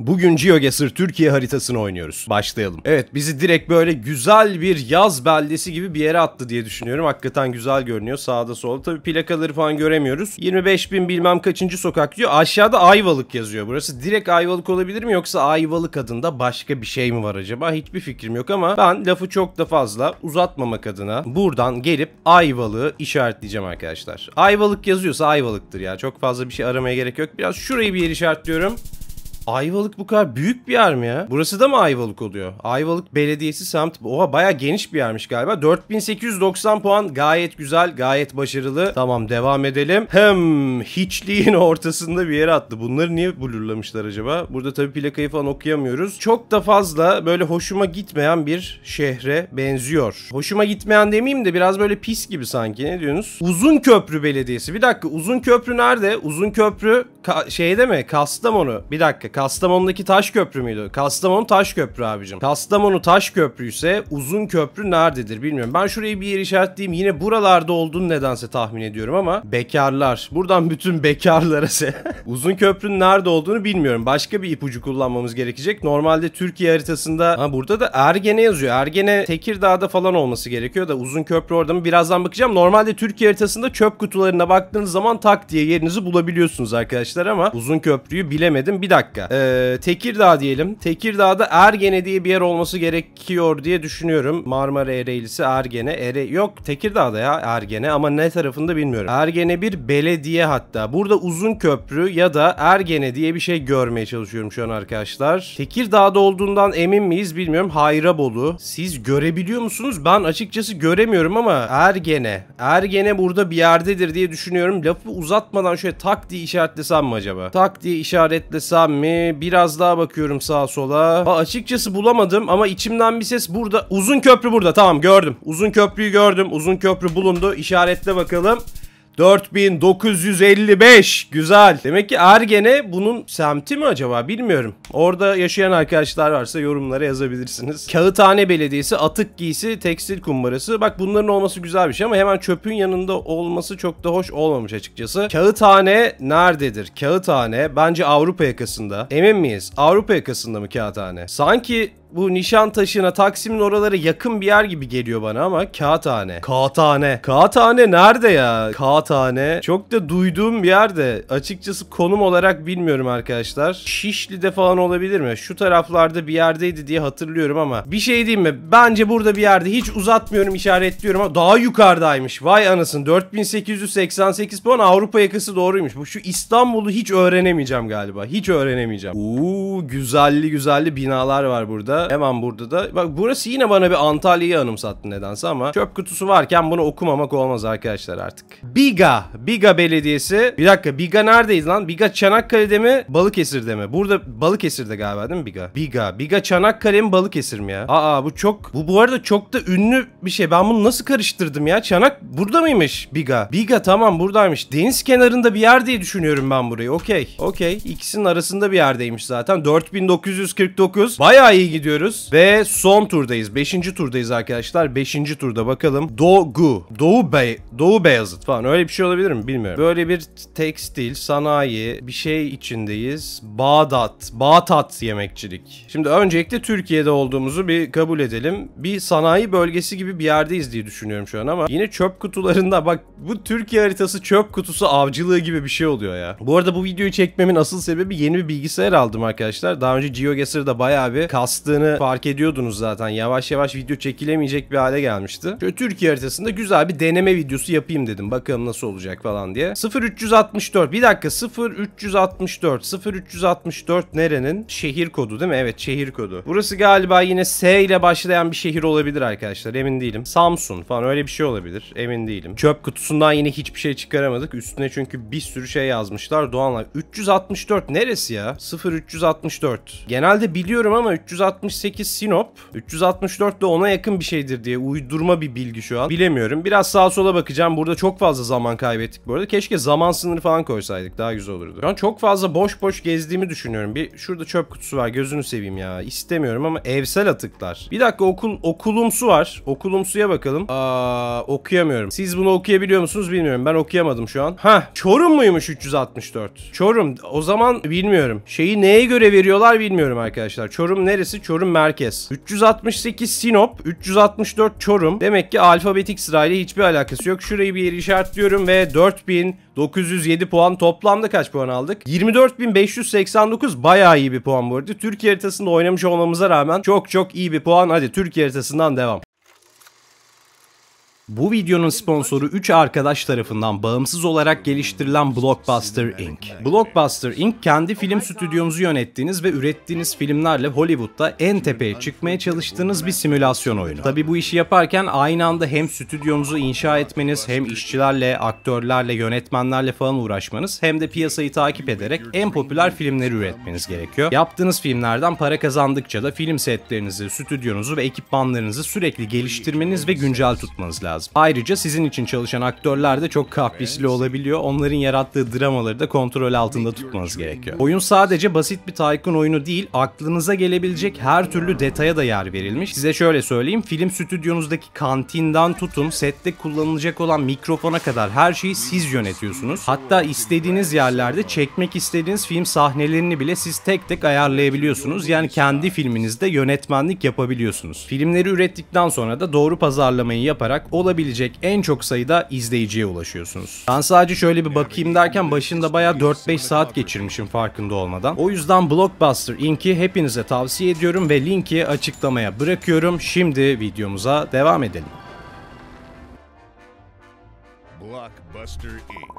Bugün GeoGuessr Türkiye haritasını oynuyoruz. Başlayalım. Evet bizi direkt böyle güzel bir yaz beldesi gibi bir yere attı diye düşünüyorum. Hakikaten güzel görünüyor sağda solda. Tabi plakaları falan göremiyoruz. 25 bin bilmem kaçıncı sokak diyor. Aşağıda Ayvalık yazıyor burası. Direkt Ayvalık olabilir mi yoksa Ayvalık adında başka bir şey mi var acaba? Hiçbir fikrim yok ama ben lafı çok da fazla uzatmamak adına buradan gelip Ayvalık'ı işaretleyeceğim arkadaşlar. Ayvalık yazıyorsa Ayvalık'tır ya. Çok fazla bir şey aramaya gerek yok. Biraz şurayı bir yer işaretliyorum. Ayvalık bu kadar büyük bir yer mi ya? Burası da mı Ayvalık oluyor? Ayvalık Belediyesi semt. Oha baya geniş bir yermiş galiba. 4890 puan gayet güzel, gayet başarılı. Tamam devam edelim. Hem hiçliğin ortasında bir yere attı. Bunları niye blurlamışlar acaba? Burada tabii plakayı falan okuyamıyoruz. Çok da fazla böyle hoşuma gitmeyen bir şehre benziyor. Hoşuma gitmeyen demeyeyim de biraz böyle pis gibi sanki. Ne diyorsunuz? Uzun Köprü Belediyesi. Bir dakika Uzun Köprü nerede? Uzun Köprü Ka şeyde mi? Kastamonu. Bir dakika. Kastamonu'daki taş köprü müydü? Kastamonu taş köprü abicim. Kastamonu taş köprüyse uzun köprü nerededir bilmiyorum. Ben şurayı bir yer işaretleyeyim. Yine buralarda olduğunu nedense tahmin ediyorum ama bekarlar. Buradan bütün bekarlara se. uzun köprünün nerede olduğunu bilmiyorum. Başka bir ipucu kullanmamız gerekecek. Normalde Türkiye haritasında ha burada da Ergene yazıyor. Ergene Tekirdağ'da falan olması gerekiyor da uzun köprü orada mı? Birazdan bakacağım. Normalde Türkiye haritasında çöp kutularına baktığınız zaman tak diye yerinizi bulabiliyorsunuz arkadaşlar vermişler ama uzun köprüyü bilemedim. Bir dakika. Ee, Tekirdağ diyelim. Tekirdağ'da Ergene diye bir yer olması gerekiyor diye düşünüyorum. Marmara Ereğlisi, Ergene. Ere Yok Tekirdağ'da ya Ergene ama ne tarafında bilmiyorum. Ergene bir belediye hatta. Burada uzun köprü ya da Ergene diye bir şey görmeye çalışıyorum şu an arkadaşlar. Tekirdağ'da olduğundan emin miyiz bilmiyorum. Hayrabolu. Siz görebiliyor musunuz? Ben açıkçası göremiyorum ama Ergene. Ergene burada bir yerdedir diye düşünüyorum. Lafı uzatmadan şöyle tak diye işaretlesem Sağdan mı acaba? Tak diye işaretlesem mi? Biraz daha bakıyorum sağa sola. Ha, açıkçası bulamadım ama içimden bir ses burada. Uzun köprü burada. Tamam gördüm. Uzun köprüyü gördüm. Uzun köprü bulundu. İşaretle bakalım. 4955 güzel. Demek ki Ergene bunun semti mi acaba bilmiyorum. Orada yaşayan arkadaşlar varsa yorumlara yazabilirsiniz. Kağıthane Belediyesi atık giysi tekstil kumbarası. Bak bunların olması güzel bir şey ama hemen çöpün yanında olması çok da hoş olmamış açıkçası. Kağıthane nerededir? Kağıthane bence Avrupa yakasında. Emin miyiz? Avrupa yakasında mı kağıthane? Sanki bu nişan taşına, Taksim'in oralara yakın bir yer gibi geliyor bana ama Kağıthane. Kağıthane. Kağıthane nerede ya? Kağıthane. Çok da duyduğum bir yerde. Açıkçası konum olarak bilmiyorum arkadaşlar. Şişli'de falan olabilir mi? Şu taraflarda bir yerdeydi diye hatırlıyorum ama. Bir şey diyeyim mi? Bence burada bir yerde hiç uzatmıyorum işaretliyorum ama daha yukarıdaymış. Vay anasın 4888 puan Avrupa yakası doğruymuş. Bu şu İstanbul'u hiç öğrenemeyeceğim galiba. Hiç öğrenemeyeceğim. Uuu güzelli güzelli binalar var burada hemen burada da. Bak burası yine bana bir Antalya'yı anımsattı nedense ama çöp kutusu varken bunu okumamak olmaz arkadaşlar artık. Biga. Biga Belediyesi. Bir dakika Biga neredeyiz lan? Biga Çanakkale'de mi? Balıkesir'de mi? Burada Balıkesir'de galiba değil mi Biga? Biga. Biga Çanakkale mi Balıkesir mi ya? Aa bu çok. Bu bu arada çok da ünlü bir şey. Ben bunu nasıl karıştırdım ya? Çanak burada mıymış Biga? Biga tamam buradaymış. Deniz kenarında bir yer diye düşünüyorum ben burayı. Okey. Okey. İkisinin arasında bir yerdeymiş zaten. 4949. Bayağı iyi gidiyor yapıyoruz. Ve son turdayız. Beşinci turdayız arkadaşlar. Beşinci turda bakalım. Doğu, Doğu Bey, Doğu Beyazıt falan öyle bir şey olabilir mi bilmiyorum. Böyle bir tekstil, sanayi bir şey içindeyiz. Bağdat, Bağdat yemekçilik. Şimdi öncelikle Türkiye'de olduğumuzu bir kabul edelim. Bir sanayi bölgesi gibi bir yerdeyiz diye düşünüyorum şu an ama yine çöp kutularında bak bu Türkiye haritası çöp kutusu avcılığı gibi bir şey oluyor ya. Bu arada bu videoyu çekmemin asıl sebebi yeni bir bilgisayar aldım arkadaşlar. Daha önce GeoGuessr'da bayağı bir kastı battığını fark ediyordunuz zaten. Yavaş yavaş video çekilemeyecek bir hale gelmişti. Şöyle Türkiye haritasında güzel bir deneme videosu yapayım dedim. Bakalım nasıl olacak falan diye. 0364. Bir dakika 0364. 0364 nerenin? Şehir kodu değil mi? Evet şehir kodu. Burası galiba yine S ile başlayan bir şehir olabilir arkadaşlar. Emin değilim. Samsun falan öyle bir şey olabilir. Emin değilim. Çöp kutusundan yine hiçbir şey çıkaramadık. Üstüne çünkü bir sürü şey yazmışlar. Doğanlar 364 neresi ya? 0364. Genelde biliyorum ama 364 368 Sinop, 364 de ona yakın bir şeydir diye uydurma bir bilgi şu an. Bilemiyorum. Biraz sağa sola bakacağım. Burada çok fazla zaman kaybettik bu arada. Keşke zaman sınırı falan koysaydık. Daha güzel olurdu. Şu an çok fazla boş boş gezdiğimi düşünüyorum. Bir şurada çöp kutusu var. Gözünü seveyim ya. İstemiyorum ama evsel atıklar. Bir dakika okul okulumsu var. Okulumsuya bakalım. Aa, okuyamıyorum. Siz bunu okuyabiliyor musunuz bilmiyorum. Ben okuyamadım şu an. Ha, Çorum muymuş 364? Çorum. O zaman bilmiyorum. Şeyi neye göre veriyorlar bilmiyorum arkadaşlar. Çorum neresi? Çorum Çorum Merkez. 368 Sinop, 364 Çorum. Demek ki alfabetik sırayla hiçbir alakası yok. Şurayı bir yeri işaretliyorum ve 4907 puan toplamda kaç puan aldık? 24589 bayağı iyi bir puan bu arada. Türkiye haritasında oynamış olmamıza rağmen çok çok iyi bir puan. Hadi Türkiye haritasından devam. Bu videonun sponsoru 3 arkadaş tarafından bağımsız olarak geliştirilen Blockbuster Inc. Blockbuster Inc. kendi film stüdyonuzu yönettiğiniz ve ürettiğiniz filmlerle Hollywood'da en tepeye çıkmaya çalıştığınız bir simülasyon oyunu. Tabi bu işi yaparken aynı anda hem stüdyonuzu inşa etmeniz hem işçilerle, aktörlerle, yönetmenlerle falan uğraşmanız hem de piyasayı takip ederek en popüler filmleri üretmeniz gerekiyor. Yaptığınız filmlerden para kazandıkça da film setlerinizi, stüdyonuzu ve ekipmanlarınızı sürekli geliştirmeniz ve güncel tutmanız lazım lazım. Ayrıca sizin için çalışan aktörler de çok kaprisli olabiliyor. Onların yarattığı dramaları da kontrol altında tutmanız gerekiyor. Oyun sadece basit bir Tycoon oyunu değil, aklınıza gelebilecek her türlü detaya da yer verilmiş. Size şöyle söyleyeyim, film stüdyonuzdaki kantinden tutun, sette kullanılacak olan mikrofona kadar her şeyi siz yönetiyorsunuz. Hatta istediğiniz yerlerde çekmek istediğiniz film sahnelerini bile siz tek tek ayarlayabiliyorsunuz. Yani kendi filminizde yönetmenlik yapabiliyorsunuz. Filmleri ürettikten sonra da doğru pazarlamayı yaparak o olabilecek en çok sayıda izleyiciye ulaşıyorsunuz. Ben sadece şöyle bir bakayım derken başında baya 4-5 saat geçirmişim farkında olmadan. O yüzden Blockbuster Inc.'i hepinize tavsiye ediyorum ve linki açıklamaya bırakıyorum. Şimdi videomuza devam edelim. Blockbuster Inc.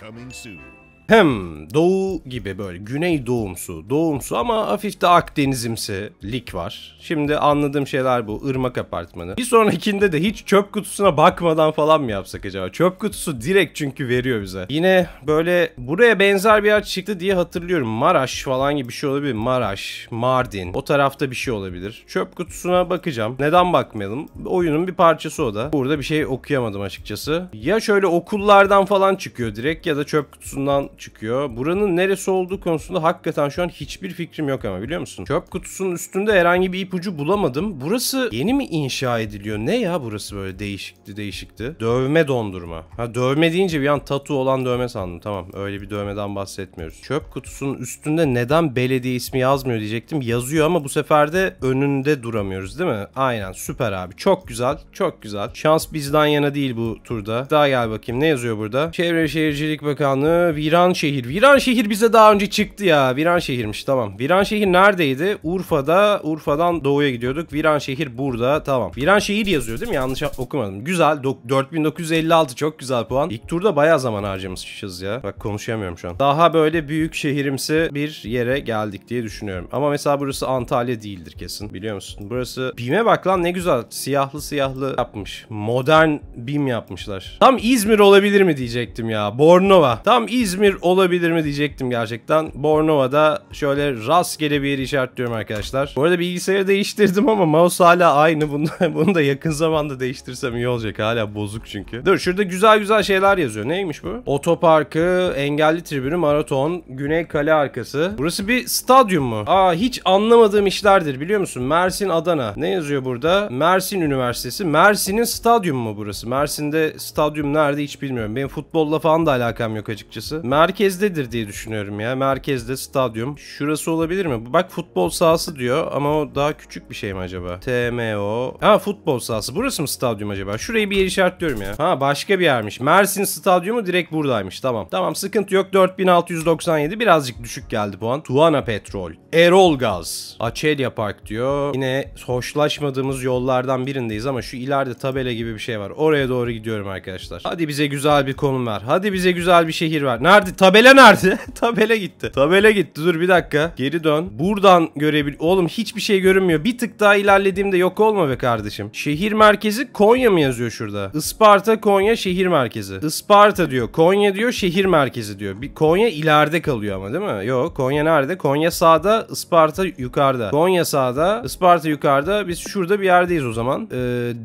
Coming soon hem doğu gibi böyle güney doğumsu, doğumsu ama hafif de Akdenizimsi lik var. Şimdi anladığım şeyler bu Irmak apartmanı. Bir sonrakinde de hiç çöp kutusuna bakmadan falan mı yapsak acaba? Çöp kutusu direkt çünkü veriyor bize. Yine böyle buraya benzer bir yer çıktı diye hatırlıyorum. Maraş falan gibi bir şey olabilir. Maraş, Mardin o tarafta bir şey olabilir. Çöp kutusuna bakacağım. Neden bakmayalım? Oyunun bir parçası o da. Burada bir şey okuyamadım açıkçası. Ya şöyle okullardan falan çıkıyor direkt ya da çöp kutusundan çıkıyor. Buranın neresi olduğu konusunda hakikaten şu an hiçbir fikrim yok ama biliyor musun? Çöp kutusunun üstünde herhangi bir ipucu bulamadım. Burası yeni mi inşa ediliyor? Ne ya burası böyle değişikti değişikti. Dövme dondurma. Ha dövme deyince bir an tatu olan dövme sandım. Tamam öyle bir dövmeden bahsetmiyoruz. Çöp kutusunun üstünde neden belediye ismi yazmıyor diyecektim. Yazıyor ama bu sefer de önünde duramıyoruz değil mi? Aynen süper abi. Çok güzel. Çok güzel. Şans bizden yana değil bu turda. Daha gel bakayım ne yazıyor burada? Çevre Şehircilik Bakanlığı Viran Viran şehir. Viran şehir bize daha önce çıktı ya. Viran şehirmiş tamam. Viran şehir neredeydi? Urfa'da. Urfa'dan doğuya gidiyorduk. Viran şehir burada. Tamam. Viran şehir yazıyor değil mi? Yanlış okumadım. Güzel. 4956 çok güzel puan. İlk turda bayağı zaman harcamışız ya. Bak konuşamıyorum şu an. Daha böyle büyük şehirimsi bir yere geldik diye düşünüyorum. Ama mesela burası Antalya değildir kesin. Biliyor musun? Burası BİM'e bak lan ne güzel. Siyahlı siyahlı yapmış. Modern BİM yapmışlar. Tam İzmir olabilir mi diyecektim ya. Bornova. Tam İzmir olabilir olabilir mi diyecektim gerçekten. Bornova'da şöyle rastgele bir yeri işaretliyorum arkadaşlar. Bu arada bilgisayarı değiştirdim ama mouse hala aynı. Bunu, bunu da yakın zamanda değiştirsem iyi olacak. Hala bozuk çünkü. Dur şurada güzel güzel şeyler yazıyor. Neymiş bu? Otoparkı, engelli tribünü, maraton, güney kale arkası. Burası bir stadyum mu? Aa hiç anlamadığım işlerdir biliyor musun? Mersin, Adana. Ne yazıyor burada? Mersin Üniversitesi. Mersin'in stadyum mu burası? Mersin'de stadyum nerede hiç bilmiyorum. Benim futbolla falan da alakam yok açıkçası. Mersin merkezdedir diye düşünüyorum ya. Merkezde stadyum. Şurası olabilir mi? Bak futbol sahası diyor ama o daha küçük bir şey mi acaba? TMO. Ha futbol sahası. Burası mı stadyum acaba? Şurayı bir yer işaretliyorum ya. Ha başka bir yermiş. Mersin stadyumu direkt buradaymış. Tamam. Tamam sıkıntı yok. 4697 birazcık düşük geldi puan. Tuana Petrol. Erol Gaz. Açelya Park diyor. Yine hoşlaşmadığımız yollardan birindeyiz ama şu ileride tabela gibi bir şey var. Oraya doğru gidiyorum arkadaşlar. Hadi bize güzel bir konum ver. Hadi bize güzel bir şehir ver. Nerede Tabela nerede? Tabela gitti. Tabela gitti. Dur bir dakika. Geri dön. Buradan görebil... Oğlum hiçbir şey görünmüyor. Bir tık daha ilerlediğimde yok olma be kardeşim. Şehir merkezi Konya mı yazıyor şurada? Isparta, Konya şehir merkezi. Isparta diyor. Konya diyor şehir merkezi diyor. Bir Konya ileride kalıyor ama değil mi? Yok. Konya nerede? Konya sağda, Isparta yukarıda. Konya sağda, Isparta yukarıda. Biz şurada bir yerdeyiz o zaman. Ee,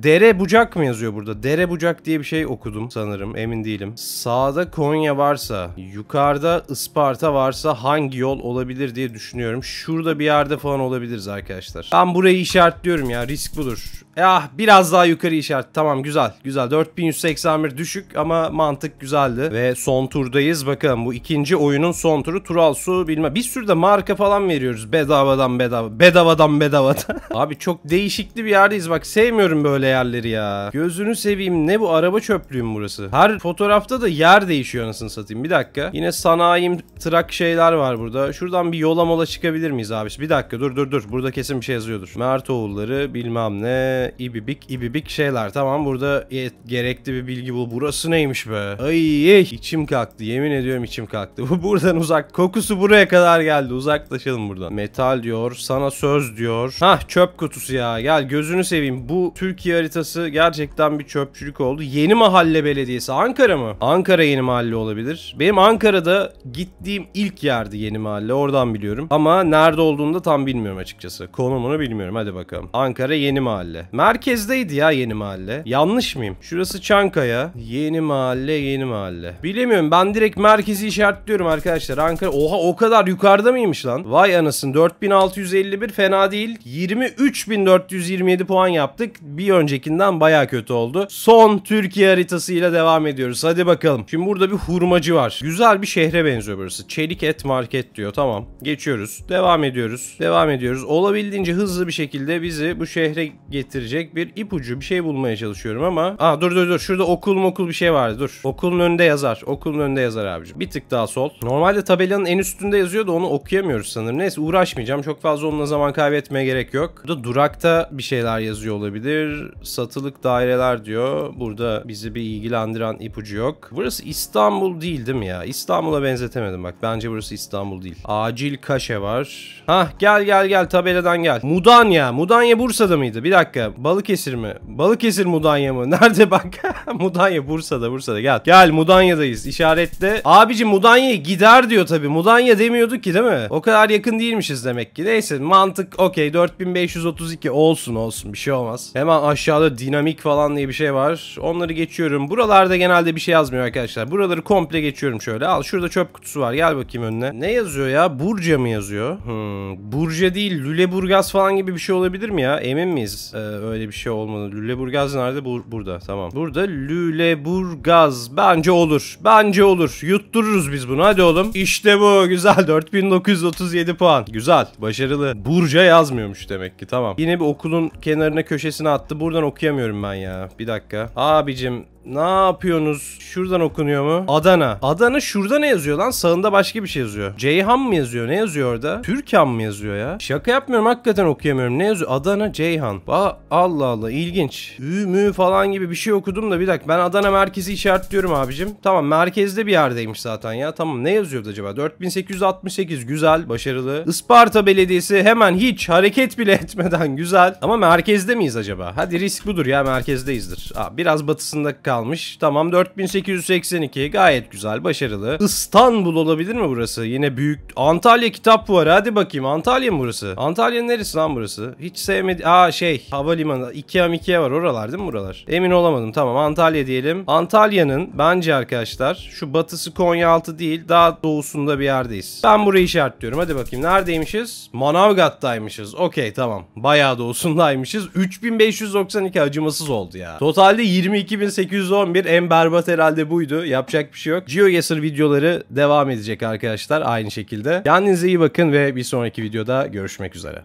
dere bucak mı yazıyor burada? Dere bucak diye bir şey okudum sanırım. Emin değilim. Sağda Konya varsa Yukarıda Isparta varsa hangi yol olabilir diye düşünüyorum. Şurada bir yerde falan olabiliriz arkadaşlar. Ben burayı işaretliyorum ya. Risk budur. E, ah biraz daha yukarı işaret. Tamam güzel. Güzel. 4181 düşük ama mantık güzeldi. Ve son turdayız. Bakalım bu ikinci oyunun son turu. Tural su bilmem. Bir sürü de marka falan veriyoruz. Bedavadan bedava. Bedavadan bedavadan. Abi çok değişikli bir yerdeyiz. Bak sevmiyorum böyle yerleri ya. Gözünü seveyim. Ne bu araba çöplüğüm burası. Her fotoğrafta da yer değişiyor anasını satayım. Bir dakika. Yine sanayim trak şeyler var burada. Şuradan bir yola mola çıkabilir miyiz abi? Bir dakika dur dur dur. Burada kesin bir şey yazıyordur. Mert oğulları bilmem ne. İbibik ibibik şeyler. Tamam burada gerekli bir bilgi bul. Burası neymiş be? Ay, ay eh, içim kalktı. Yemin ediyorum içim kalktı. Bu buradan uzak. Kokusu buraya kadar geldi. Uzaklaşalım buradan. Metal diyor. Sana söz diyor. Hah çöp kutusu ya. Gel gözünü seveyim. Bu Türkiye haritası gerçekten bir çöpçülük oldu. Yeni Mahalle Belediyesi. Ankara mı? Ankara Yeni Mahalle olabilir. Benim Ankara Ankara'da gittiğim ilk yerdi yeni mahalle oradan biliyorum. Ama nerede olduğunu da tam bilmiyorum açıkçası. Konumunu bilmiyorum hadi bakalım. Ankara yeni mahalle. Merkezdeydi ya yeni mahalle. Yanlış mıyım? Şurası Çankaya. Yeni mahalle yeni mahalle. Bilemiyorum ben direkt merkezi işaretliyorum arkadaşlar. Ankara oha o kadar yukarıda mıymış lan? Vay anasın 4651 fena değil. 23427 puan yaptık. Bir öncekinden baya kötü oldu. Son Türkiye haritasıyla devam ediyoruz. Hadi bakalım. Şimdi burada bir hurmacı var. Güzel Güzel bir şehre benziyor burası. Çelik et market diyor. Tamam. Geçiyoruz. Devam ediyoruz. Devam ediyoruz. Olabildiğince hızlı bir şekilde bizi bu şehre getirecek bir ipucu bir şey bulmaya çalışıyorum ama. Aa dur dur dur. Şurada okul okul bir şey vardı. Dur. Okulun önünde yazar. Okulun önünde yazar abicim. Bir tık daha sol. Normalde tabelanın en üstünde yazıyor da onu okuyamıyoruz sanırım. Neyse uğraşmayacağım. Çok fazla onunla zaman kaybetmeye gerek yok. Burada durakta bir şeyler yazıyor olabilir. Satılık daireler diyor. Burada bizi bir ilgilendiren ipucu yok. Burası İstanbul değil değil mi ya? İstanbul'a benzetemedim bak. Bence burası İstanbul değil. Acil Kaşe var. Hah gel gel gel tabeladan gel. Mudanya. Mudanya Bursa'da mıydı? Bir dakika. Balıkesir mi? Balıkesir Mudanya mı? Nerede bak? Mudanya Bursa'da Bursa'da gel. Gel Mudanya'dayız. İşaretle. Abici Mudanya'ya gider diyor tabii. Mudanya demiyorduk ki değil mi? O kadar yakın değilmişiz demek ki. Neyse mantık okey. 4532 olsun olsun. Bir şey olmaz. Hemen aşağıda dinamik falan diye bir şey var. Onları geçiyorum. Buralarda genelde bir şey yazmıyor arkadaşlar. Buraları komple geçiyorum şöyle böyle. Al şurada çöp kutusu var. Gel bakayım önüne. Ne yazıyor ya? Burca mı yazıyor? Hmm. Burca değil. Lüleburgaz falan gibi bir şey olabilir mi ya? Emin miyiz? Ee, öyle bir şey olmadı. Lüleburgaz nerede? Bur burada. Tamam. Burada Lüleburgaz. Bence olur. Bence olur. Yuttururuz biz bunu. Hadi oğlum. İşte bu. Güzel. 4937 puan. Güzel. Başarılı. Burca yazmıyormuş demek ki. Tamam. Yine bir okulun kenarına köşesine attı. Buradan okuyamıyorum ben ya. Bir dakika. Abicim ne yapıyorsunuz? Şuradan okunuyor mu? Adana. Adana şurada ne yazıyor lan? Sağında başka bir şey yazıyor. Ceyhan mı yazıyor? Ne yazıyor orada? Türkan mı yazıyor ya? Şaka yapmıyorum hakikaten okuyamıyorum. Ne yazıyor? Adana Ceyhan. Ba Allah Allah ilginç. Ü mü falan gibi bir şey okudum da bir dakika. Ben Adana merkezi işaretliyorum abicim. Tamam merkezde bir yerdeymiş zaten ya. Tamam ne yazıyordu acaba? 4868 güzel başarılı. Isparta Belediyesi hemen hiç hareket bile etmeden güzel. Ama merkezde miyiz acaba? Hadi risk budur ya merkezdeyizdir. Aa, biraz batısında kal kalmış. Tamam 4882 gayet güzel başarılı. İstanbul olabilir mi burası? Yine büyük Antalya kitap var hadi bakayım Antalya mı burası? Antalya neresi lan burası? Hiç sevmedi. Aa şey havalimanı Ikea Mikea var oralar değil mi buralar? Emin olamadım tamam Antalya diyelim. Antalya'nın bence arkadaşlar şu batısı Konyaaltı değil daha doğusunda bir yerdeyiz. Ben burayı işaretliyorum hadi bakayım neredeymişiz? Manavgat'taymışız. Okey tamam bayağı doğusundaymışız. 3592 acımasız oldu ya. Totalde 22800 111 en berbat herhalde buydu. Yapacak bir şey yok. GeoGuessr videoları devam edecek arkadaşlar aynı şekilde. Kendinize iyi bakın ve bir sonraki videoda görüşmek üzere.